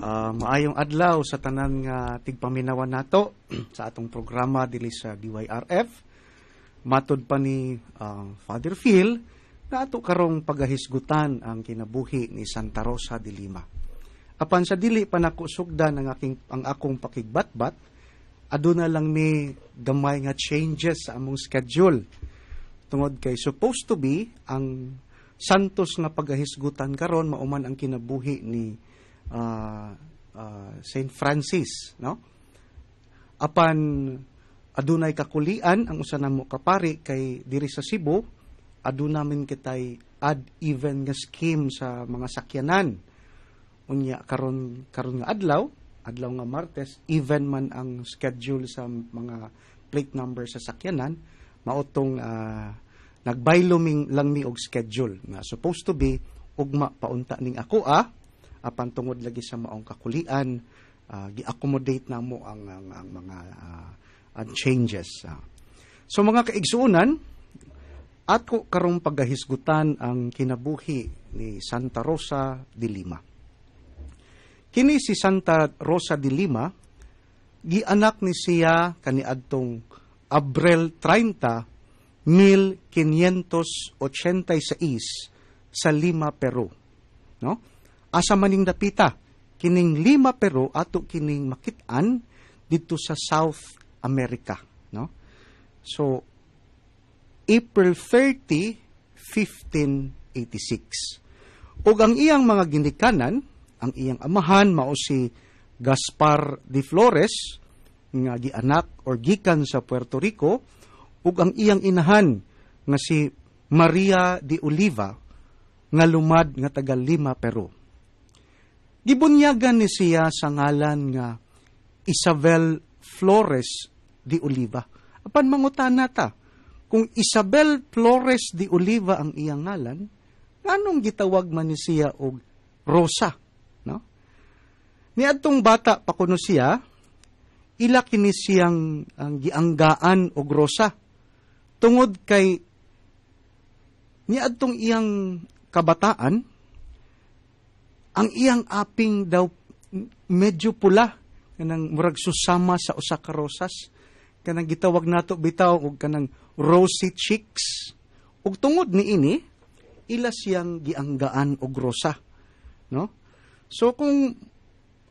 Uh, um, maayong adlaw sa tanan nga tigpaminawan nato sa atong programa dili sa DYRF. Matod pa ni uh, Father Phil na ato karong pagahisgutan ang kinabuhi ni Santa Rosa de Lima. Apan sa dili panakusugdan ang aking ang akong pakigbatbat, aduna lang ni gamay nga changes sa among schedule. Tungod kay supposed to be ang santos nga pagahisgutan karon mauman ang kinabuhi ni uh, uh, Saint Francis, no? Apan adunay kakulian ang usa namo kapari kay diri sa Cebu, aduna min kitay ad even nga scheme sa mga sakyanan. Unya karon karon nga adlaw, adlaw nga Martes, even man ang schedule sa mga plate number sa sakyanan, maotong uh, nagbayloming lang ni og schedule na supposed to be ugma paunta ning ako ah apan tungod lagi sa maong kakulian uh, gi-accommodate na mo ang, ang, ang mga uh, ang changes. Uh. So mga kaigsuonan at ko karong pagahisgutan ang kinabuhi ni Santa Rosa de Lima. Kini si Santa Rosa de Lima, gianak ni siya kaniadtong Abril 30, 1586 sa Lima, Peru. No? asa maning dapita kining lima pero ato kining makit-an dito sa South America no so April 30 1586 ug ang iyang mga ginikanan ang iyang amahan mao si Gaspar de Flores nga gianak or gikan sa Puerto Rico ug ang iyang inahan nga si Maria de Oliva nga lumad nga taga Lima Peru Gibunyagan ni siya sa ngalan nga Isabel Flores de Oliva. Apan mangutan nata, kung Isabel Flores de Oliva ang iyang ngalan, anong gitawag man ni siya og Rosa? No? Niadtong bata pa kuno siya, ila kini siyang ang gianggaan og Rosa tungod kay niadtong iyang kabataan ang iyang aping daw medyo pula kanang murag susama sa usa ka rosas kanang gitawag nato bitaw og kanang rosy cheeks ug tungod ni ini ila siyang gianggaan og rosa no so kung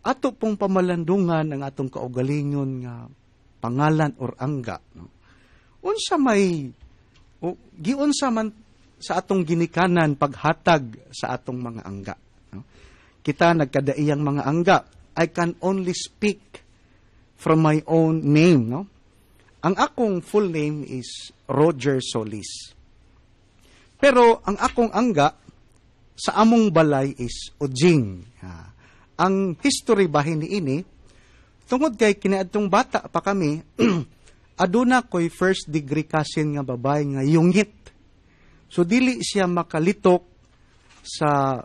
ato pong pamalandungan ang atong kaugalingon nga pangalan or angga no? unsa may o, giunsa man sa atong ginikanan paghatag sa atong mga angga kita nagkadaiyang mga angga. I can only speak from my own name, no? Ang akong full name is Roger Solis. Pero ang akong angga sa among balay is Ojing. Ha. Ang history bahin ni ini tungod kay kiniadtong bata pa kami aduna koy first degree cousin nga babae nga yungit. So dili siya makalitok sa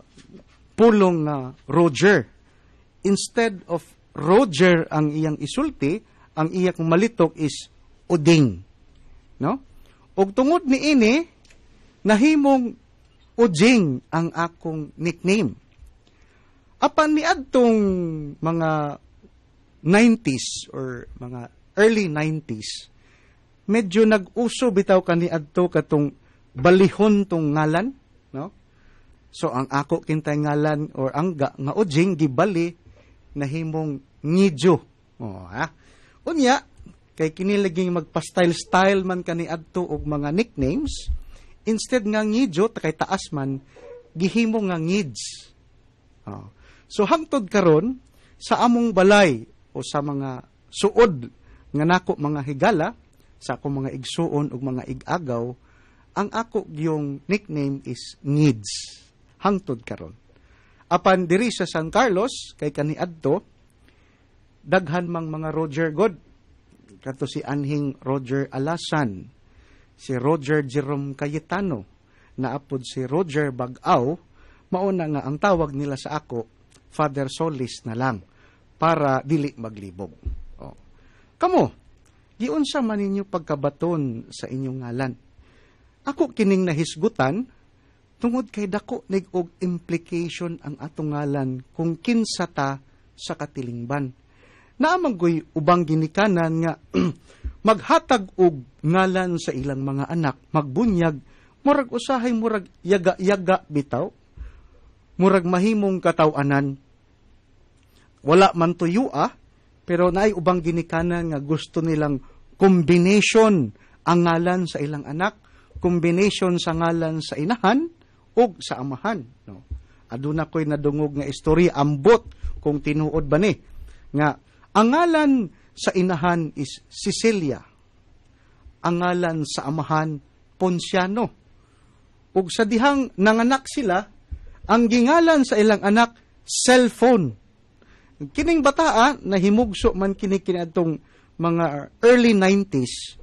pulong uh, Roger. Instead of Roger ang iyang isulti, ang iyak malitok is uding. No? Og tungod ni ini, nahimong Uding ang akong nickname. Apan niadtong mga 90s or mga early 90s, medyo nag-uso bitaw kani adto katong balihon tong ngalan So ang ako kintay ngalan or ang ga, nga ujing gibali na himong ngidyo. Oh, ha? Unya kay kinilaging magpa-style style man kani adto og mga nicknames instead nga ngidyo kay taas man gihimo nga ngids. Oh. So hangtod karon sa among balay o sa mga suod nga nako mga higala sa akong mga igsuon ug mga igagaw ang ako yung nickname is ngids hangtod karon. Apan diri sa San Carlos kay kaniadto daghan mang mga Roger God kato si anhing Roger Alasan, si Roger Jerome Cayetano, naapod si Roger Bagaw, mauna nga ang tawag nila sa ako, Father Solis na lang, para dili maglibog. O. Kamo, giunsa man ninyo pagkabaton sa inyong ngalan. Ako kining nahisgutan, Tungod kay dako nig og implication ang atong ngalan kung kinsa ta sa katilingban. Naamanggoy ubang ginikanan nga maghatag og ngalan sa ilang mga anak, magbunyag, murag usahay murag yaga-yaga bitaw, murag mahimong katawanan. Wala man tuyo ah, pero naay ubang ginikanan nga gusto nilang combination ang ngalan sa ilang anak, combination sa ngalan sa inahan, ug sa amahan no aduna koy nadungog nga istorya ambot kung tinuod ba ni nga ang ngalan sa inahan is Cecilia ang ngalan sa amahan Ponciano ug sa dihang nanganak sila ang gingalan sa ilang anak cellphone kining bataa nahimugso man kini kiniadtong mga early 90s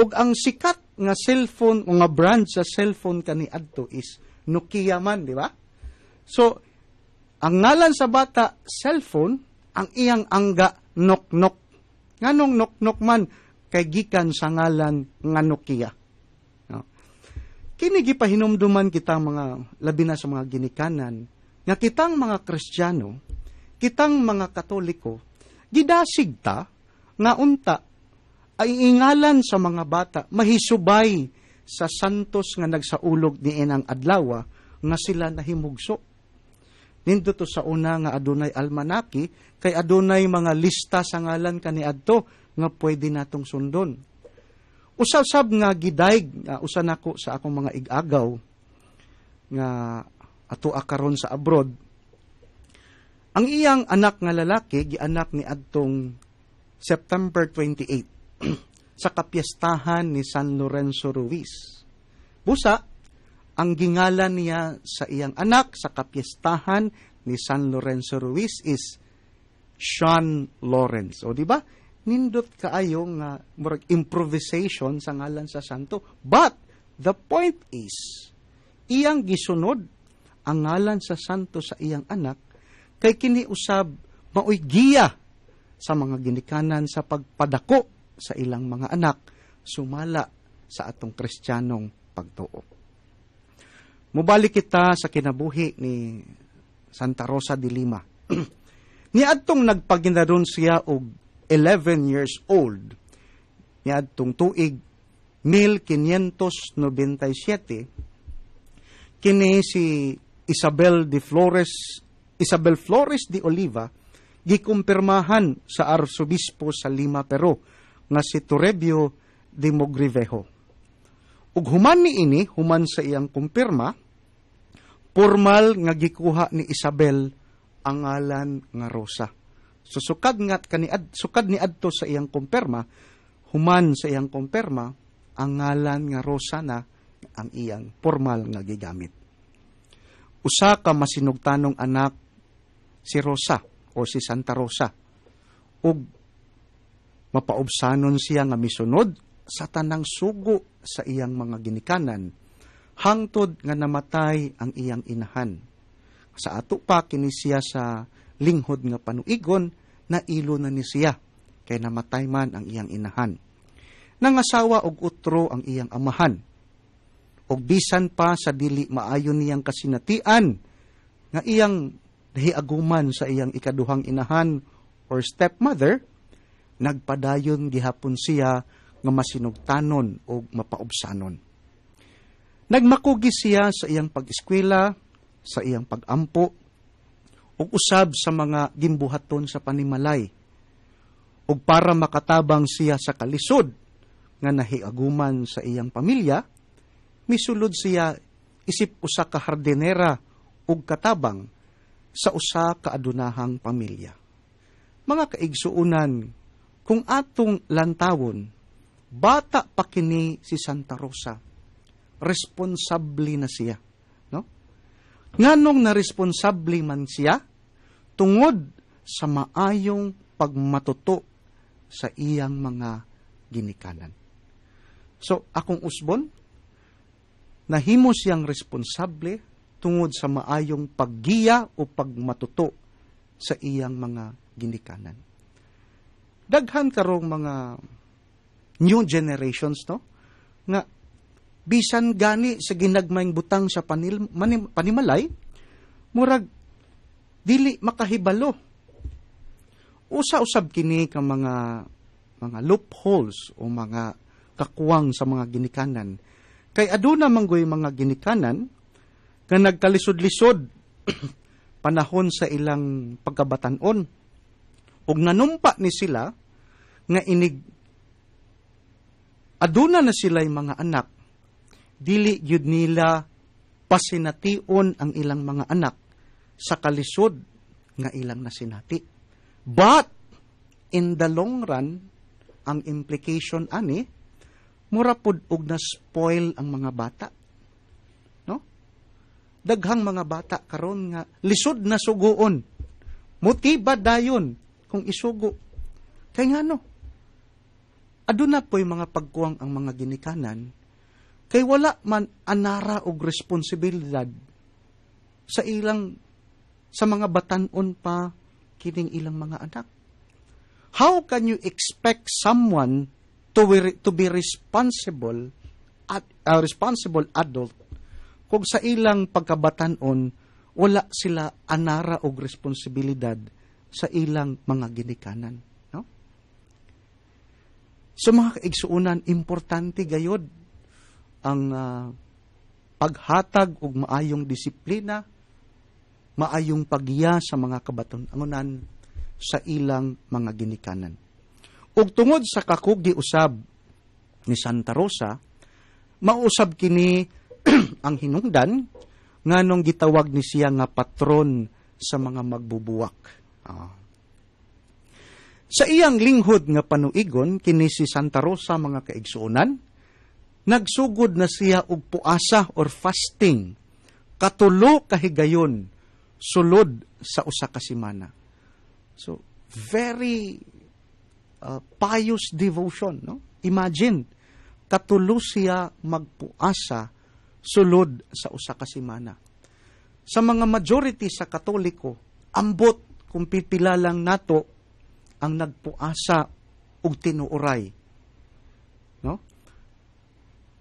ug ang sikat nga cellphone nga brand sa cellphone kani adto is Nokia man, di ba? So, ang ngalan sa bata, cellphone, ang iyang angga, nok-nok. Nganong nok-nok man, kay gikan sa ngalan nga Nokia. No? Kini gipahinumduman kitang mga labi na sa mga ginikanan nga kitang mga Kristiyano, kitang mga Katoliko, gidasig nga unta ay ingalan sa mga bata mahisubay sa santos nga nagsaulog ni inang adlaw nga sila nahimugso. Nindo sa una nga adunay almanaki kay adunay mga lista sa ngalan kaniadto nga pwede natong sundon. Usasab nga gidayg uh, ah, usa nako sa akong mga igagaw nga ato akaron sa abroad. Ang iyang anak nga lalaki gianak ni adtong September 28. sa kapiyastahan ni San Lorenzo Ruiz. Busa, ang gingalan niya sa iyang anak sa kapiyastahan ni San Lorenzo Ruiz is Sean Lawrence. O di ba? Nindot kaayo nga uh, murag improvisation sa ngalan sa santo. But the point is iyang gisunod ang ngalan sa santo sa iyang anak kay kini usab maoy giya sa mga ginikanan sa pagpadako sa ilang mga anak sumala sa atong kristyanong pagtuo. Mubalik kita sa kinabuhi ni Santa Rosa de Lima. niadtong nagpaginaron siya og 11 years old niadtong tuig 1597 kini si Isabel de Flores Isabel Flores de Oliva gikumpirmahan sa arsobispo sa Lima Pero nga si Toribio de Mogrivejo. Ug human ni ini, human sa iyang kumpirma, formal nga gikuha ni Isabel ang ngalan nga Rosa. So sukad kani ad, sukad ni adto sa iyang kumpirma, human sa iyang kumpirma ang ngalan nga Rosa na ang iyang formal nga gigamit. Usa ka masinugtanong anak si Rosa o si Santa Rosa ug Mapaubsanon siya nga misunod sa tanang sugo sa iyang mga ginikanan, hangtod nga namatay ang iyang inahan. Sa ato pa kini siya sa linghod nga panuigon na ilo na ni siya kay namatay man ang iyang inahan. asawa og utro ang iyang amahan. Og bisan pa sa dili maayo niyang kasinatian nga iyang nahiaguman sa iyang ikaduhang inahan or stepmother, nagpadayon gihapon siya nga masinugtanon o mapaubsanon. Nagmakugi siya sa iyang pag-eskwela, sa iyang pag-ampo, o usab sa mga gimbuhaton sa panimalay, o para makatabang siya sa kalisod nga nahiaguman sa iyang pamilya, misulod siya isip usa ka hardinera ug katabang sa usa ka adunahang pamilya. Mga kaigsuunan kung atong lantawon, bata pa kini si Santa Rosa. Responsable na siya. No? Nganong na responsable man siya, tungod sa maayong pagmatuto sa iyang mga ginikanan. So, akong usbon, nahimo siyang responsable tungod sa maayong paggiya o pagmatuto sa iyang mga ginikanan daghan karong mga new generations no nga bisan gani sa ginagmayng butang sa panil, manim, panimalay murag dili makahibalo usa usab kini ka mga mga loopholes o mga kakuwang sa mga ginikanan kay aduna manggoy mga ginikanan nga nagkalisod-lisod panahon sa ilang on ug nanumpa ni sila nga inig aduna na sila'y mga anak dili gyud nila pasination ang ilang mga anak sa kalisod nga ilang nasinati but in the long run ang implication ani mura pud og na spoil ang mga bata no daghang mga bata karon nga lisod na suguon motiba dayon kung isugo. Kaya nga no, aduna po yung mga pagkuwang ang mga ginikanan, kay wala man anara og responsibilidad sa ilang sa mga batanon pa kining ilang mga anak. How can you expect someone to be, to be responsible at a uh, responsible adult kung sa ilang pagkabatanon wala sila anara og responsibilidad sa ilang mga ginikanan. No? So mga kaigsuunan, importante gayod ang uh, paghatag og maayong disiplina, maayong pagiya sa mga kabaton-angonan sa ilang mga ginikanan. Ug tungod sa kakugdi usab ni Santa Rosa, mausab kini ang hinungdan nganong gitawag ni siya nga patron sa mga magbubuwak. Uh, sa iyang linghod nga panuigon, kini si Santa Rosa mga kaigsuonan, nagsugod na siya og puasa or fasting, katulo ka higayon sulod sa usa ka semana. So, very uh, pious devotion, no? Imagine, katulo siya magpuasa sulod sa usa ka semana. Sa mga majority sa Katoliko, ambot kung lang nato ang nagpuasa ug tinuoray. No?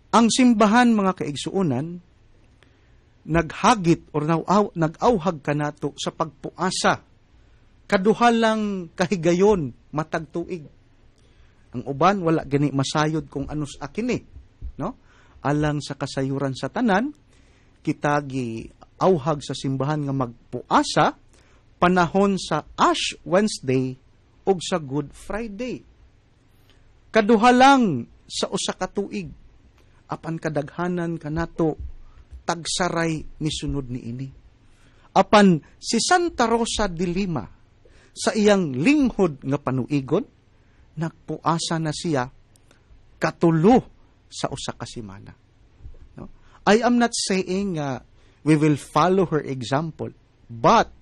Ang simbahan mga kaigsuonan naghagit or naw, nag-awhag kanato sa pagpuasa kaduhalang kahigayon matag tuig. Ang uban wala gani masayod kung anos akin eh. No? Alang sa kasayuran sa tanan, kita gi awhag sa simbahan nga magpuasa panahon sa Ash Wednesday ug sa Good Friday. Kaduha lang sa usa ka tuig apan kadaghanan kanato tagsaray ni sunod ni ini. Apan si Santa Rosa de Lima sa iyang linghod nga panuigon nagpuasa na siya katulo sa usa ka semana. No? I am not saying uh, we will follow her example, but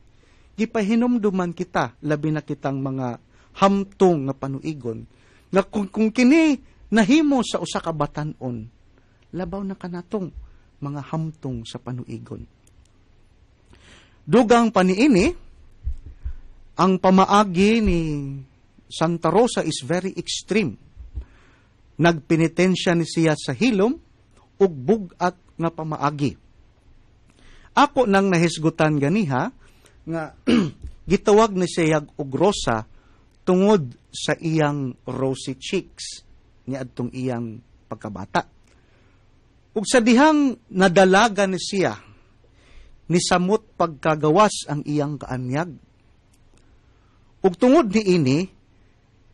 gipahinumduman kita labi na kitang mga hamtong nga panuigon na kung, kung kini nahimo sa usa ka batan-on labaw na kanatong mga hamtong sa panuigon dugang paniini ang pamaagi ni Santa Rosa is very extreme nagpinitensya ni siya sa hilom ug bugat nga pamaagi ako nang nahisgutan ganiha nga gitawag ni siyag og rosa tungod sa iyang rosy cheeks ni adtong iyang pagkabata. Ug sa dihang nadalaga ni siya ni samot pagkagawas ang iyang kaanyag. Ug tungod ni ini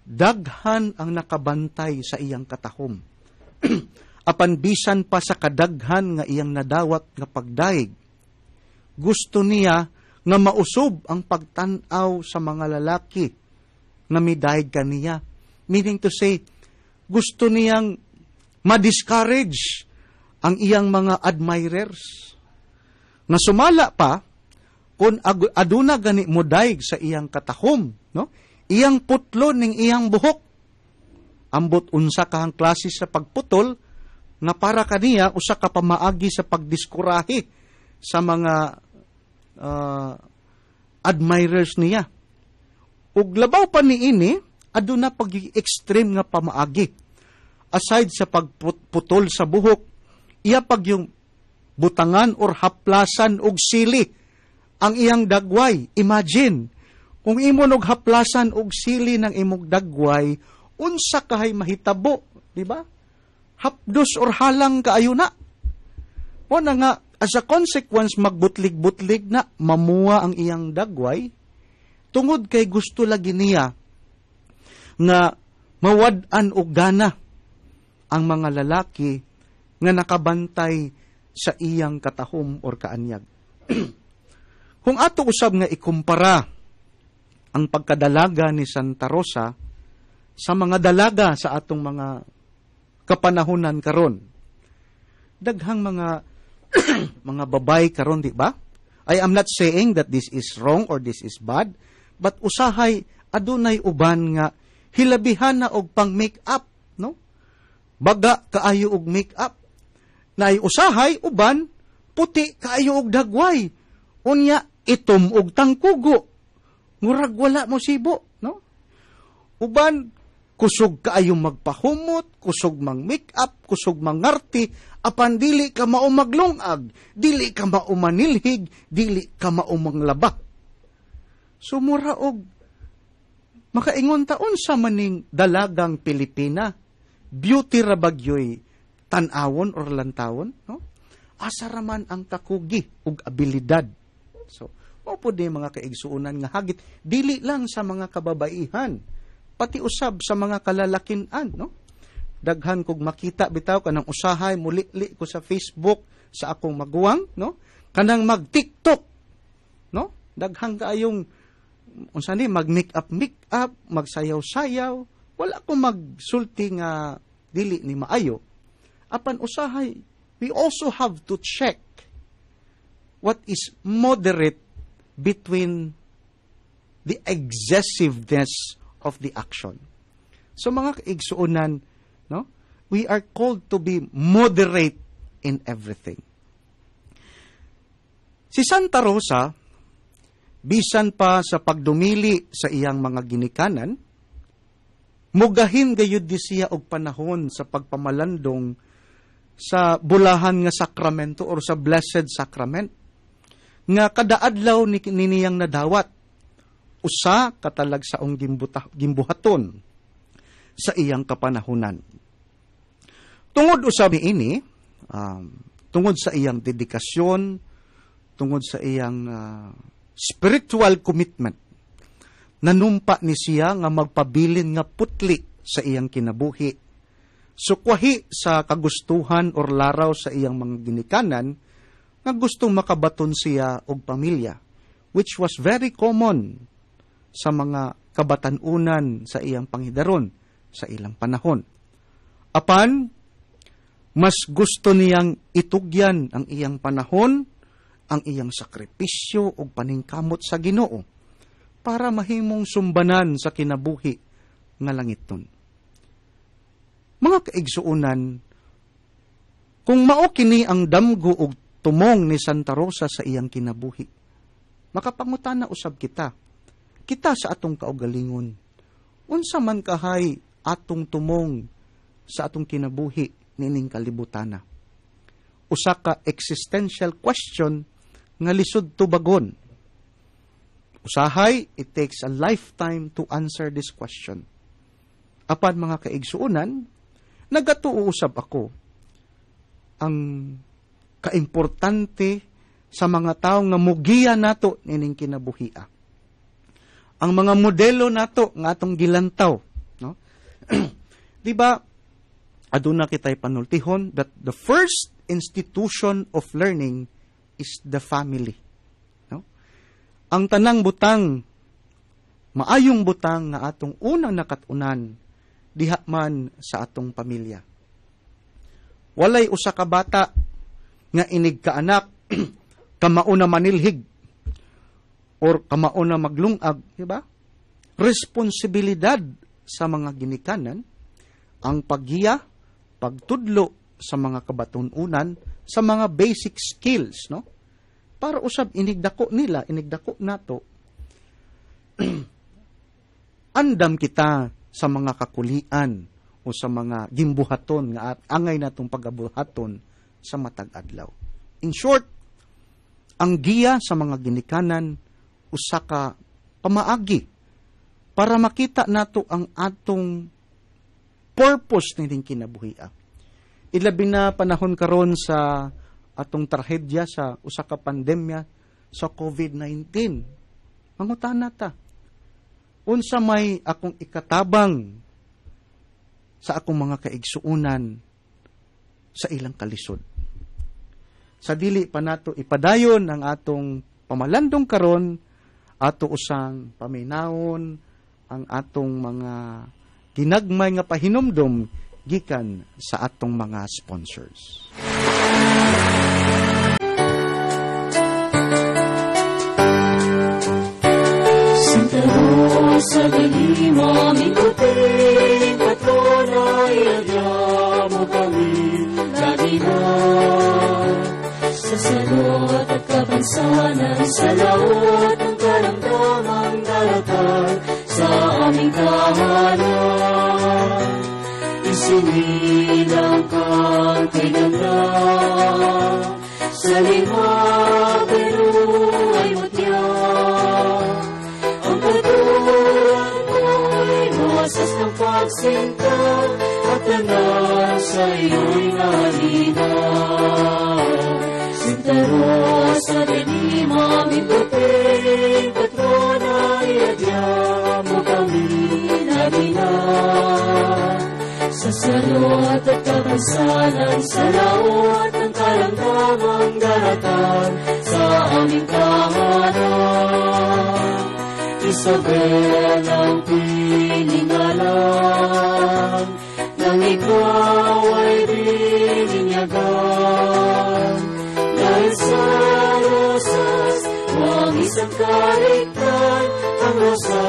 daghan ang nakabantay sa iyang katahom. Apan bisan pa sa kadaghan nga iyang nadawat nga pagdaig, gusto niya na mausob ang pagtanaw sa mga lalaki na may kaniya. Meaning to say, gusto niyang ma-discourage ang iyang mga admirers na sumala pa kung aduna gani mo daig sa iyang katahom, no? Iyang putlo ning iyang buhok. Ambot unsa kahang klase sa pagputol na para kaniya usa ka pamaagi sa pagdiskurahi sa mga uh, admirers niya. Ug labaw pa niini aduna pag extreme nga pamaagi. Aside sa pagputol sa buhok, iya pag yung butangan or haplasan og sili ang iyang dagway. Imagine, kung imo og haplasan og sili ng imong dagway, unsa kahay mahitabo, di ba? Hapdos or halang kaayo na. O na nga, As a consequence, magbutlig-butlig na mamuwa ang iyang dagway, tungod kay gusto lagi niya nga mawad-an og gana ang mga lalaki nga nakabantay sa iyang katahom or kaanyag. Kung ato usab nga ikumpara ang pagkadalaga ni Santa Rosa sa mga dalaga sa atong mga kapanahunan karon, daghang mga mga babay karon di ba? I am not saying that this is wrong or this is bad, but usahay adunay uban nga hilabihan na og pang make up, no? Baga kaayo og make up. Nay usahay uban puti kaayo og dagway. Unya itom og tangkugo. Murag wala mo sibo, no? Uban kusog kaayo magpahumot, kusog mang make up, kusog mang mangarte, apan dili ka maumaglungag, dili ka maumanilhig, dili ka maumanglaba. Sumura so, og makaingon taon sa maning dalagang Pilipina, beauty ra tanawon tan-awon or lantawon, no? Asa ang takugi ug abilidad. So, mao pud mga kaigsuonan nga hagit dili lang sa mga kababaihan pati usab sa mga kalalakinan, no? Daghan kog makita bitaw kanang usahay muli-li ko sa Facebook sa akong maguwang, no? Kanang mag-TikTok, no? Daghang kaayong unsa ni mag make up make up, magsayaw-sayaw, wala ko magsulti nga dili ni maayo. Apan usahay, we also have to check what is moderate between the excessiveness of the action. So mga kaigsuonan, no? we are called to be moderate in everything. Si Santa Rosa, bisan pa sa pagdumili sa iyang mga ginikanan, mugahin gayud di siya og panahon sa pagpamalandong sa bulahan nga sakramento or sa blessed sacrament nga kada adlaw ni niniyang nadawat usa katalag saong gimbuta, gimbuhaton sa iyang kapanahunan. Tungod usa ini, um, tungod sa iyang dedikasyon, tungod sa iyang uh, spiritual commitment, nanumpa ni siya nga magpabilin nga putli sa iyang kinabuhi. Sukwahi sa kagustuhan or laraw sa iyang mga ginikanan nga gustong makabaton siya og pamilya, which was very common sa mga kabatanunan sa iyang panghidaron sa ilang panahon. Apan, mas gusto niyang itugyan ang iyang panahon, ang iyang sakripisyo o paningkamot sa ginoo, para mahimong sumbanan sa kinabuhi nga langit nun. Mga kaigsuunan, kung mao kini ang damgo og tumong ni Santa Rosa sa iyang kinabuhi, makapangutana usab kita kita sa atong kaugalingon. Unsa man kahay atong tumong sa atong kinabuhi nining kalibutana. Usa ka existential question nga lisod tubagon. Usahay, it takes a lifetime to answer this question. Apan mga kaigsuunan, nagatuusap ako ang kaimportante sa mga tao nga mugiya nato nining kinabuhia ang mga modelo nato nga atong gilantaw, no? di ba aduna kitay panultihon that the first institution of learning is the family. No? Ang tanang butang maayong butang nga atong unang nakatunan diha man sa atong pamilya. Walay usa ka bata nga inig ka anak kamauna manilhig or kamao na maglungag, di ba? Responsibilidad sa mga ginikanan, ang paghiya, pagtudlo sa mga kabatununan, sa mga basic skills, no? Para usab inigdako nila, inigdako nato. Andam kita sa mga kakulian o sa mga gimbuhaton nga at angay natong pagabuhaton sa matag adlaw. In short, ang giya sa mga ginikanan usa ka pamaagi para makita nato ang atong purpose ning kinabuhia. Ilabi na panahon karon sa atong trahedya sa usa ka pandemya sa COVID-19. Mangutana ta. Unsa may akong ikatabang sa akong mga kaigsuunan sa ilang kalisod. Sa dili pa nato ipadayon ang atong pamalandong karon ato usang paminawon ang atong mga ginagmay nga pahinumdom gikan sa atong mga sponsors. Santa Rosa de Lima, mi kapit, patunay agyamo kami nagingan. Sa salot at kabansanan, sa laot karamdamang dalatag sa aming kahanan. Isinid ang kang pinanda sa lima pero ay mutya. Ang patulang ko'y boses ng pagsinta at tanaw sa iyo'y nalina. Sintaroon casa de mi mami puting patrona, iadya mo kami na gina. Sa salo at at kabansanan, sa daratan sa aming kamanan. Isabel ang pinag kaligtan hanggang sa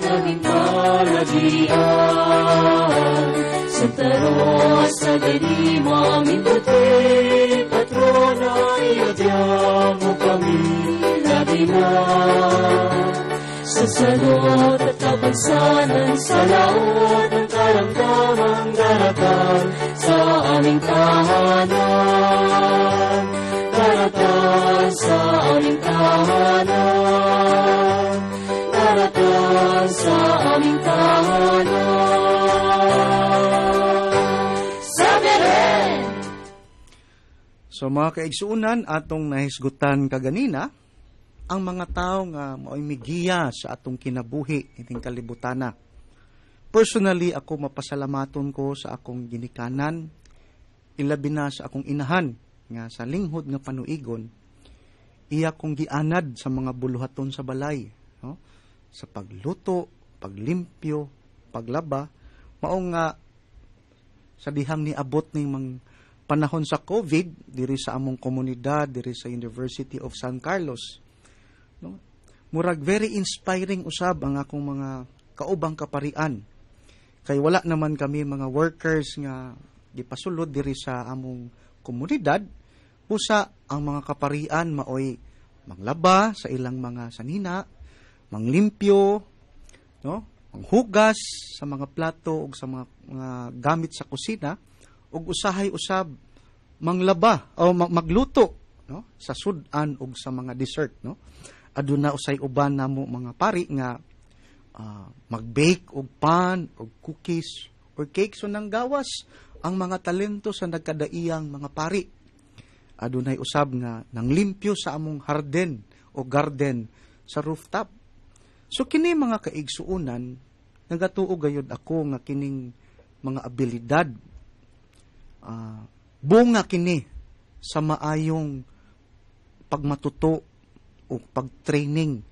tanging palagian. Santa Rosa de mo aming puti, patrona, iadya mo kami, labi na. Sa salot at kapansanan, sa laot ng karamdamang darating sa aming tahanan. Darating sa aming tahanan. So mga kaigsuunan, atong nahisgutan kaganina, ang mga tao nga mao'y migiya sa atong kinabuhi iting kalibutana. Personally, ako mapasalamaton ko sa akong ginikanan, ilabi na sa akong inahan, nga sa linghod nga panuigon, iya kong gianad sa mga buluhaton sa balay, no? sa pagluto, paglimpyo, paglaba, maong nga sa dihang niabot ning mga panahon sa COVID diri sa among komunidad diri sa University of San Carlos no murag very inspiring usab ang akong mga kaubang kaparian kay wala naman kami mga workers nga gipasulod diri sa among komunidad usa ang mga kaparian maoy manglaba sa ilang mga sanina manglimpyo no hugas sa mga plato ug sa mga, mga gamit sa kusina ug usahay usab manglaba o magluto no sa sudan ug sa mga dessert no aduna usay uban namo mga pari nga uh, magbake og pan og cookies or cakes so nang gawas ang mga talento sa nagkadaiyang mga pari adunay usab nga nanglimpyo sa among harden o garden sa rooftop so kini mga kaigsuunan nagatuo gayud ako nga kining mga abilidad uh, bunga kini sa maayong pagmatuto o pagtraining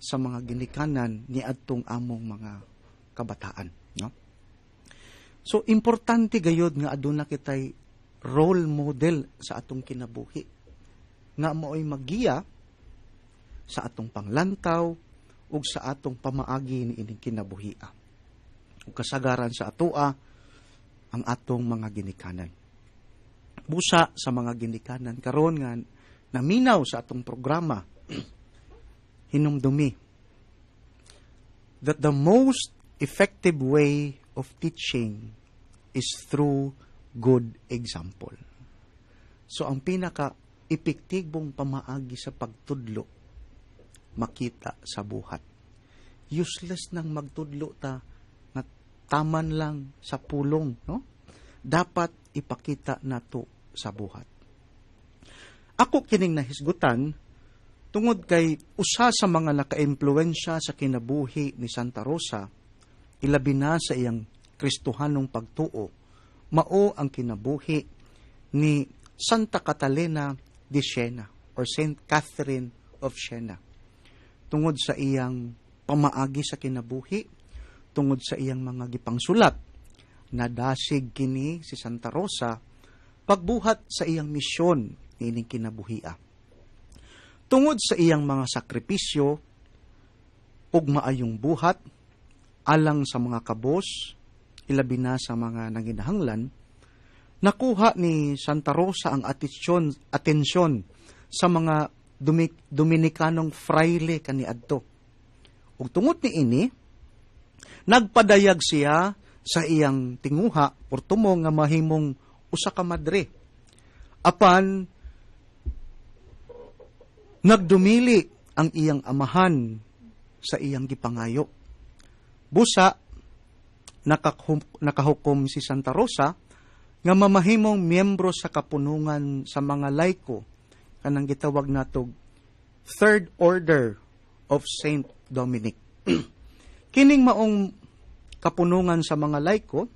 sa mga ginikanan ni adtong among mga kabataan no so importante gayod nga aduna kitay role model sa atong kinabuhi nga maoy magiya sa atong panglantaw ug sa atong pamaagi ni ining kinabuhia ug kasagaran sa atoa ang atong mga ginikanan. Busa sa mga ginikanan karon nga naminaw sa atong programa hinumdumi that the most effective way of teaching is through good example. So ang pinaka epektibong pamaagi sa pagtudlo makita sa buhat. Useless nang magtudlo ta taman lang sa pulong, no? Dapat ipakita nato sa buhat. Ako kining nahisgutan tungod kay usa sa mga naka-impluwensya sa kinabuhi ni Santa Rosa ilabi na sa iyang Kristohanong pagtuo mao ang kinabuhi ni Santa Catalina de Siena or Saint Catherine of Siena tungod sa iyang pamaagi sa kinabuhi tungod sa iyang mga gipangsulat nadasig kini si Santa Rosa pagbuhat sa iyang misyon ining kinabuhia tungod sa iyang mga sakripisyo ug maayong buhat alang sa mga kabos ilabi na sa mga nanginahanglan nakuha ni Santa Rosa ang atensyon atensyon sa mga Dominikanong fraile kaniadto ug tungod ni ini Nagpadayag siya sa iyang tinguha portumo nga mahimong usa ka madre. Apan nagdumili ang iyang amahan sa iyang gipangayo. Busa nakahukom, nakahukom si Santa Rosa nga mamahimong miyembro sa kapunungan sa mga laiko kanang gitawag natog Third Order of Saint Dominic. Kining maong kapunungan sa mga laiko,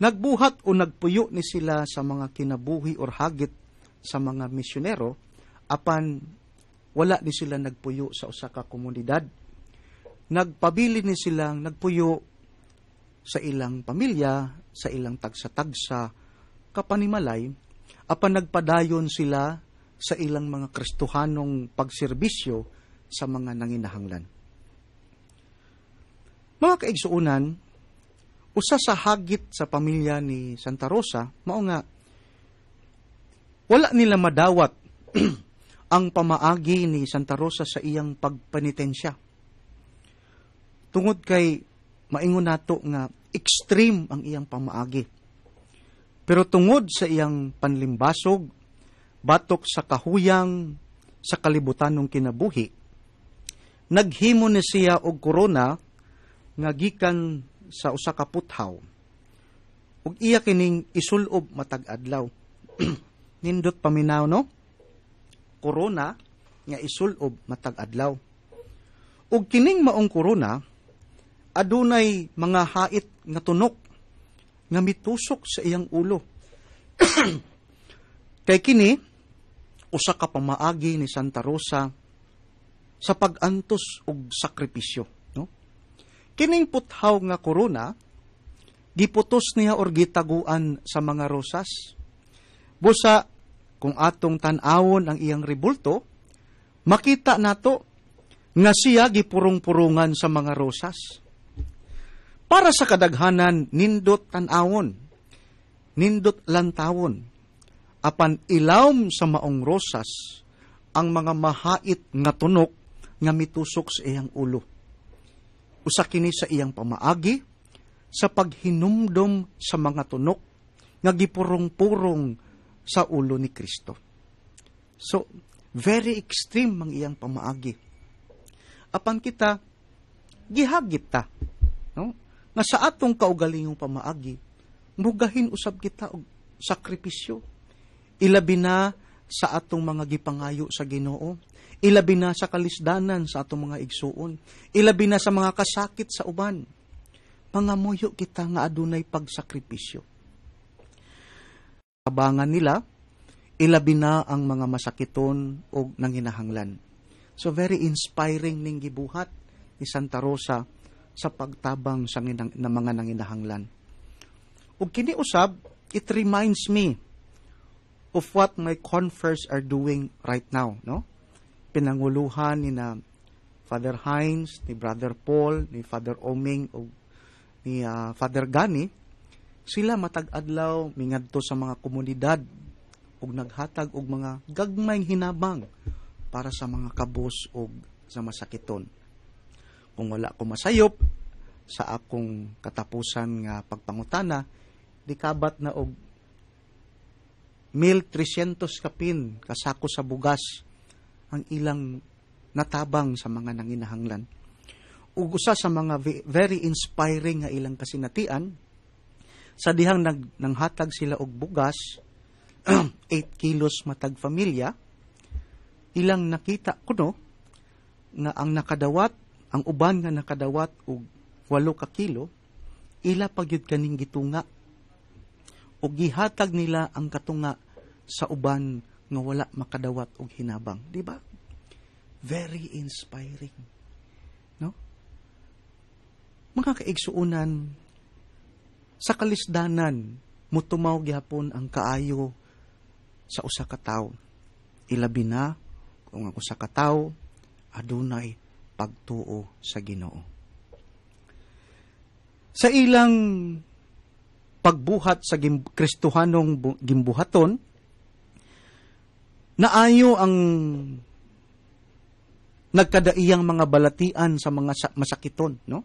nagbuhat o nagpuyo ni sila sa mga kinabuhi or hagit sa mga misyonero, apan wala ni sila nagpuyo sa usa ka komunidad. Nagpabili ni silang nagpuyo sa ilang pamilya, sa ilang tagsa-tagsa, kapanimalay, apan nagpadayon sila sa ilang mga kristuhanong pagserbisyo sa mga nanginahanglan. Mga kaigsuunan, usa sa hagit sa pamilya ni Santa Rosa, mao nga, wala nila madawat ang pamaagi ni Santa Rosa sa iyang pagpanitensya. Tungod kay maingon nato nga extreme ang iyang pamaagi. Pero tungod sa iyang panlimbasog, batok sa kahuyang, sa kalibutan ng kinabuhi, naghimo ni siya og korona nga gikan sa usa ka puthaw ug iya kining isulob matag adlaw nindot paminaw no korona nga isulob matag adlaw ug kining maong korona adunay mga hait nga tunok nga mitusok sa iyang ulo kay kini usa ka pamaagi ni Santa Rosa sa pagantos ug sakripisyo Kining puthaw nga korona, giputos niya or gitaguan sa mga rosas. Busa, kung atong tan-awon ang iyang ribulto, makita nato nga siya gipurong-purungan sa mga rosas. Para sa kadaghanan, nindot tan-awon nindot lantawon, apan ilawm sa maong rosas, ang mga mahait nga tunok nga mitusok sa iyang ulo usa kini sa iyang pamaagi sa paghinumdom sa mga tunok nga gipurong-purong sa ulo ni Kristo. So, very extreme ang iyang pamaagi. Apan kita, gihagip ta. No? Nga sa atong kaugalingong pamaagi, mugahin usab kita og sakripisyo. Ilabi na sa atong mga gipangayo sa Ginoo, ilabi na sa kalisdanan sa atong mga igsuon, ilabi na sa mga kasakit sa uban. Mga Pangamuyo kita nga adunay pagsakripisyo. Abangan nila, ilabi na ang mga masakiton o nanginahanglan. So very inspiring ning gibuhat ni Santa Rosa sa pagtabang sa ng mga nanginahanglan. Ug kini usab, it reminds me of what my confers are doing right now, no? Pinanguluhan ni na Father Hines, ni Brother Paul, ni Father Oming, o ni uh, Father Gani, sila matag-adlaw mingadto sa mga komunidad ug naghatag og mga gagmayng hinabang para sa mga kabos ug sa masakiton. Kung wala ko masayop sa akong katapusan nga pagpangutana, di kabat na og 1,300 kapin kasako sa bugas ang ilang natabang sa mga nanginahanglan. Ugusa sa mga very inspiring nga ilang kasinatian, sa dihang nag, nanghatag sila og bugas, 8 kilos matag familia, ilang nakita kuno na ang nakadawat, ang uban nga nakadawat og 8 ka kilo, ila pagyud kaning gitunga. Og gihatag nila ang katunga sa uban nga wala makadawat og hinabang, di ba? Very inspiring. No? Mga kaigsuunan sa kalisdanan mutumaw gihapon ang kaayo sa usa ka tawo. Ilabi na kung ang usa ka tawo adunay pagtuo sa Ginoo. Sa ilang pagbuhat sa gim- kristuhanong bu- gimbuhaton, Naayo ang nagkadaiyang mga balatian sa mga masakiton, no?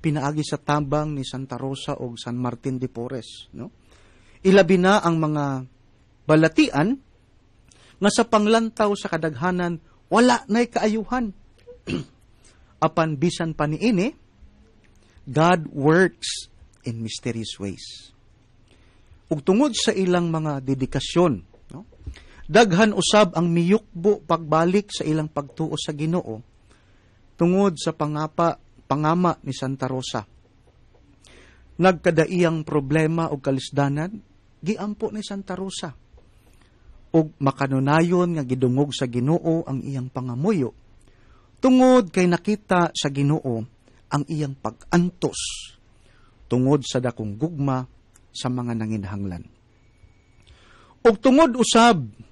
Pinaagi sa tabang ni Santa Rosa o San Martin de Porres, no? Ilabi na ang mga balatian nga sa panglantaw sa kadaghanan wala nay kaayuhan. Apan bisan pa niini, God works in mysterious ways. Ug tungod sa ilang mga dedikasyon Daghan usab ang miyukbo pagbalik sa ilang pagtuo sa Ginoo tungod sa pangapa pangama ni Santa Rosa. Nagkadaiyang problema o kalisdanan giampo ni Santa Rosa ug makanunayon nga gidungog sa Ginoo ang iyang pangamuyo tungod kay nakita sa Ginoo ang iyang pagantos tungod sa dakong gugma sa mga nanginhanglan. Og tungod usab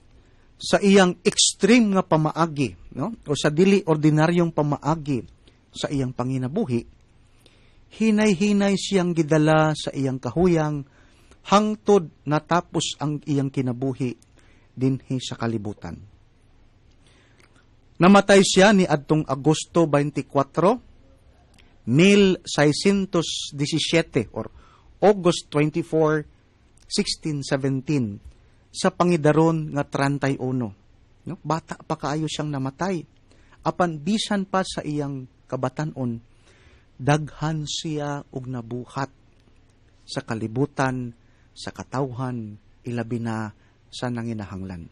sa iyang extreme nga pamaagi, no? o sa dili ordinaryong pamaagi sa iyang panginabuhi, hinay-hinay siyang gidala sa iyang kahuyang hangtod natapos ang iyang kinabuhi dinhi sa kalibutan. Namatay siya ni adtong Agosto 24, 1617 or August 24, 1617 sa pangidaron nga 31. No? Bata pa kaayo siyang namatay. Apan bisan pa sa iyang kabatanon, daghan siya og nabuhat sa kalibutan, sa katawhan, ilabi na sa nanginahanglan.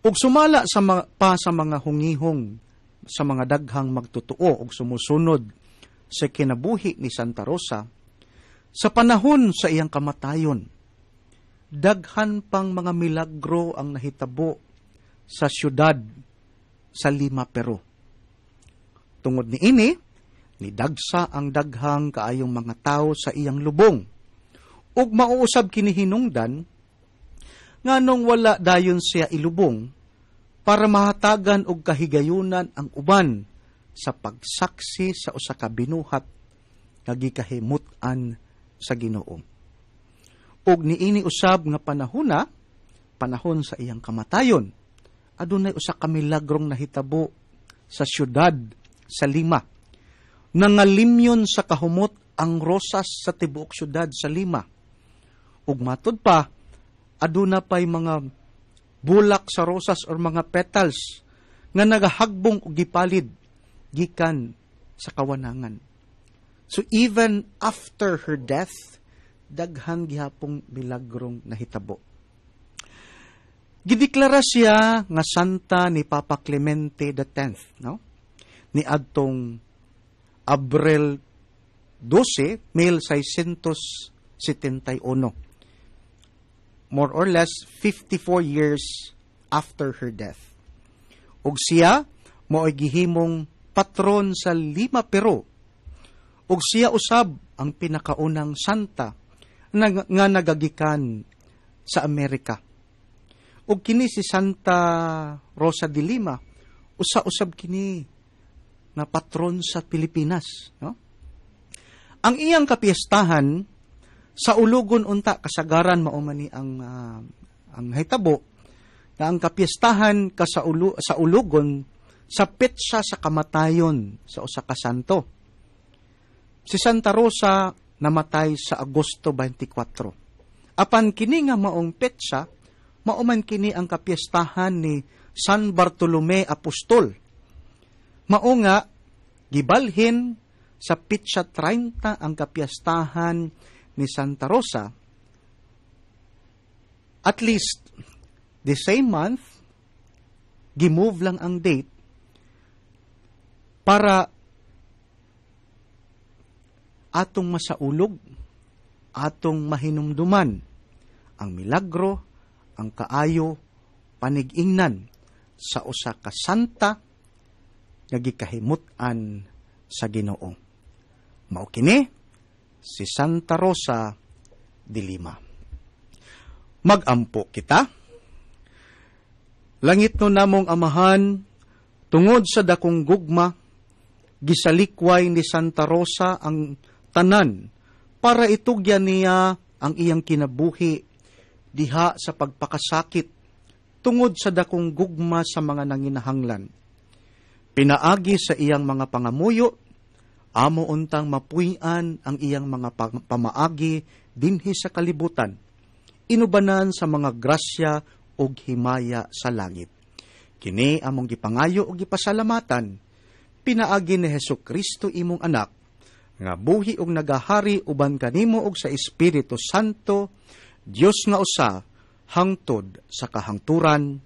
Ug sumala sa mga, pa sa mga hungihong sa mga daghang magtotoo og sumusunod sa kinabuhi ni Santa Rosa sa panahon sa iyang kamatayon daghan pang mga milagro ang nahitabo sa syudad sa Lima, Peru. Tungod ni ini, nidagsa ang daghang kaayong mga tao sa iyang lubong. Ug mauusab kini hinungdan nganong wala dayon siya ilubong para mahatagan og kahigayunan ang uban sa pagsaksi sa usa ka binuhat nga gikahimut-an sa Ginoo og niini usab nga panahona panahon sa iyang kamatayon adunay usa ka milagrong nahitabo sa syudad sa Lima nangalimyon sa kahumot ang rosas sa tibuok syudad sa Lima ug matud pa aduna pay mga bulak sa rosas or mga petals nga nagahagbong og gipalid gikan sa kawanangan so even after her death daghan gihapong milagrong nahitabo. Gideklara siya nga santa ni Papa Clemente X, no? Ni adtong Abril 12, 1671. More or less 54 years after her death. Ug siya mao'y gihimong patron sa lima Pero. Ug siya usab ang pinakaunang santa na, nga nagagikan sa Amerika. Ug kini si Santa Rosa de Lima usa-usab kini na patron sa Pilipinas, no? Ang iyang kapiestahan sa ulugon unta kasagaran mao ang uh, ang hitabo na ang kapiestahan ka sa, ulo, sa ulugon sa petsa sa kamatayon sa usa ka santo. Si Santa Rosa namatay sa Agosto 24. Apan kini nga maong petsa, mauman kini ang kapiestahan ni San Bartolome Apostol. Mao gibalhin sa pitsa 30 ang kapiestahan ni Santa Rosa. At least the same month gimove lang ang date para atong masaulog, atong mahinumduman, ang milagro, ang kaayo, panigingnan sa usa ka santa nga gikahimutan sa Ginoo. Mao kini si Santa Rosa de Lima. Magampo kita. Langit no namong amahan tungod sa dakong gugma gisalikway ni Santa Rosa ang tanan para itugyan niya ang iyang kinabuhi diha sa pagpakasakit tungod sa dakong gugma sa mga nanginahanglan. Pinaagi sa iyang mga pangamuyo, amo untang mapuy ang iyang mga pamaagi dinhi sa kalibutan, inubanan sa mga grasya o himaya sa langit. Kini among gipangayo o gipasalamatan, pinaagi ni Heso Kristo imong anak, nga buhi og nagahari uban kanimo og sa Espiritu Santo, Dios nga usa, hangtod sa kahangturan.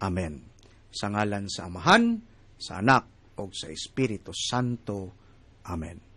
Amen. Sa ngalan sa Amahan, sa Anak, o sa Espiritu Santo. Amen.